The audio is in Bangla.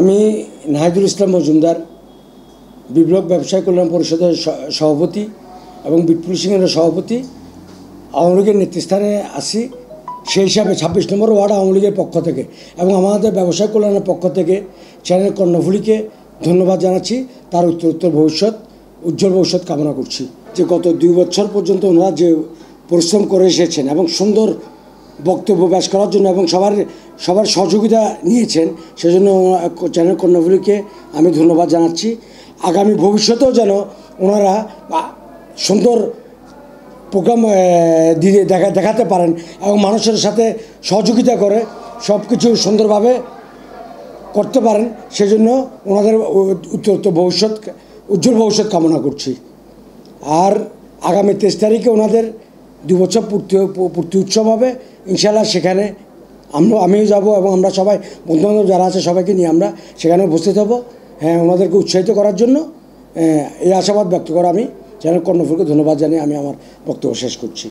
আমি নাহিদুল ইসলাম মজুমদার বিপ্লব ব্যবসায়ী কল্যাণ পরিষদের সভাপতি এবং বিপুল সিংয়ের সভাপতি আওয়ামী লীগের নেতৃস্থানে আসি সেই হিসাবে ছাব্বিশ নম্বর ওয়ার্ড আওয়ামী লীগের পক্ষ থেকে এবং আমাদের ব্যবসায় কল্যাণের পক্ষ থেকে চ্যানেল কর্ণফুলিকে ধন্যবাদ জানাচ্ছি তার উত্তরোত্তর ভবিষ্যৎ উজ্জ্বল ভবিষ্যৎ কামনা করছি যে গত দুই বছর পর্যন্ত ওনারা যে পরিশ্রম করে এসেছেন এবং সুন্দর বক্তব্য ব্যাস করার জন্য এবং সবার সবার সহযোগিতা নিয়েছেন সেজন্য চ্যানেল কন্যাগুলিকে আমি ধন্যবাদ জানাচ্ছি আগামী ভবিষ্যতেও যেন ওনারা সুন্দর প্রোগ্রাম দিয়ে দেখা দেখাতে পারেন এবং মানুষের সাথে সহযোগিতা করে সব কিছু সুন্দরভাবে করতে পারেন সেজন্য ওনাদের উত্তরোত্তর ভবিষ্যৎ উজ্জ্বল ভবিষ্যৎ কামনা করছি আর আগামী তেইশ তারিখে ওনাদের দু বছর পূর্তি পূর্তি উৎসব হবে ইনশাল্লাহ সেখানে আমরা আমিও যাব এবং আমরা সবাই বন্ধুবান্ধব যারা আছে সবাইকে নিয়ে আমরা সেখানে উপস্থিত হব হ্যাঁ ওনাদেরকে উৎসাহিত করার জন্য হ্যাঁ, এই আশাবাদ ব্যক্ত করা আমি চ্যানেল কর্ণফুলকে ধন্যবাদ জানিয়ে আমি আমার বক্তব্য শেষ করছি